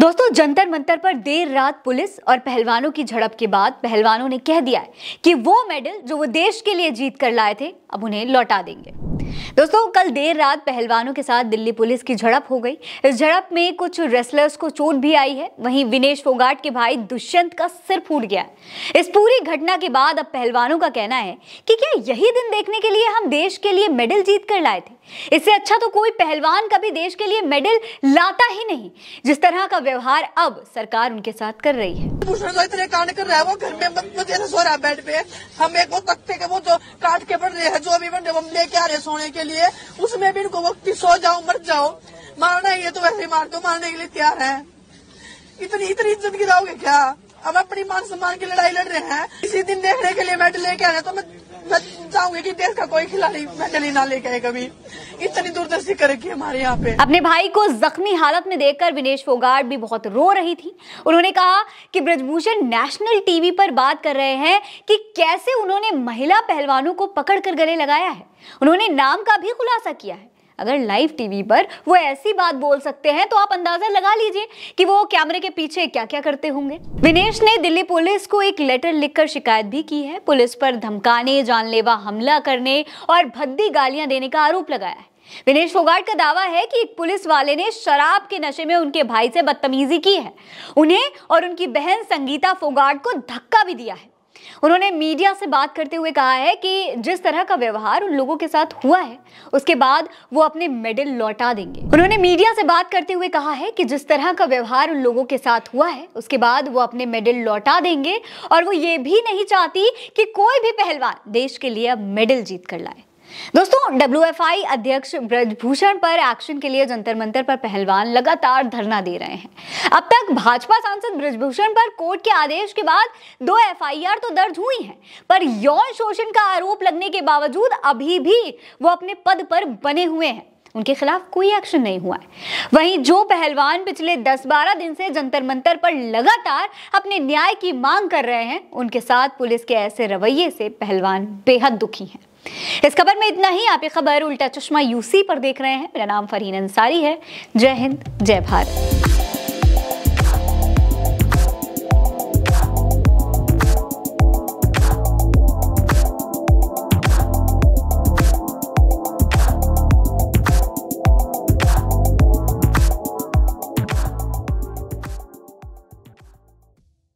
दोस्तों जंतर मंतर पर देर रात पुलिस और पहलवानों की झड़प के बाद पहलवानों ने कह दिया है कि वो मेडल जो वो देश के लिए जीत कर लाए थे अब उन्हें लौटा देंगे दोस्तों कल देर रात पहलवानों के साथ दिल्ली पुलिस की झड़प हो गई इस झड़प में कुछ रेसलर्स को चोट भी आई है वहीं विनेश फोगाट के भाई दुष्यंत का सिर फूट गया इस पूरी घटना के बाद अब पहलवानों का कहना है कि क्या यही दिन देखने के लिए हम देश के लिए मेडल जीत कर लाए थे इससे अच्छा तो कोई पहलवान कभी देश के लिए मेडल लाता ही नहीं जिस तरह का व्यवहार अब सरकार उनके साथ कर रही है इतने कांड कर रहा है वो घर में मत मुझे सो रहा बेड पे हम एक वो तख्ते के वो जो रहे हैं जो भी बंदे हम लेके आ रहे सोने के लिए उसमें भी इनको वक्त सो जाओ मर जाओ मारना ही है तो वैसे ही मार दो मारने के लिए तैयार है इतनी इतनी इज्जत गिराओगे क्या हम अपनी मान सम्मान की लड़ाई लड़ रहे हैं इसी दिन देखने के लिए मेडल लेके आ रहे तो मैं मैं चाहूंगी कि देश का कोई खिलाड़ी मेडल ना लेके आए कभी इतनी दूरदर्शी करेगी हमारे यहाँ पे अपने भाई को जख्मी हालत में देखकर विनेश फोगाट भी बहुत रो रही थी उन्होंने कहा कि ब्रजभूषण नेशनल टीवी पर बात कर रहे हैं कि कैसे उन्होंने महिला पहलवानों को पकड़ कर गले लगाया है उन्होंने नाम का भी खुलासा किया है अगर लाइव टीवी पर वो ऐसी बात बोल सकते हैं तो आप अंदाजा लगा लीजिए कि वो कैमरे के पीछे क्या क्या करते होंगे विनेश ने दिल्ली पुलिस को एक लेटर लिखकर शिकायत भी की है पुलिस पर धमकाने जानलेवा हमला करने और भद्दी गालियां देने का आरोप लगाया है विनेश फोगाट का दावा है कि एक पुलिस वाले ने शराब के नशे में उनके भाई से बदतमीजी की है उन्हें और उनकी बहन संगीता फोगाट को धक्का भी दिया है उन्होंने मीडिया से बात करते हुए कहा है कि जिस तरह का व्यवहार उन लोगों के साथ हुआ है उसके बाद वो अपने मेडल लौटा देंगे उन्होंने मीडिया से बात करते हुए कहा है कि जिस तरह का व्यवहार उन लोगों के साथ हुआ है उसके बाद वो अपने मेडल लौटा देंगे और वो ये भी नहीं चाहती कि कोई भी पहलवान देश के लिए अब मेडल जीत कर लाए दोस्तों डब्ल्यूएफआई अध्यक्ष ब्रजभूषण पर एक्शन के लिए जंतर मंतर पर पहलवान लगातार धरना दे रहे हैं अब तक भाजपा सांसद ब्रजभूषण पर कोर्ट के आदेश के बाद दो एफआईआर तो दर्ज हुई हैं पर यौन शोषण का आरोप लगने के बावजूद अभी भी वो अपने पद पर बने हुए हैं उनके खिलाफ कोई एक्शन नहीं हुआ है वहीं जो पहलवान पिछले 10-12 दिन से जंतर मंतर पर लगातार अपने न्याय की मांग कर रहे हैं उनके साथ पुलिस के ऐसे रवैये से पहलवान बेहद दुखी हैं इस खबर में इतना ही आप ये खबर उल्टा चश्मा यूसी पर देख रहे हैं मेरा नाम फरीन अंसारी है जय हिंद जय भारत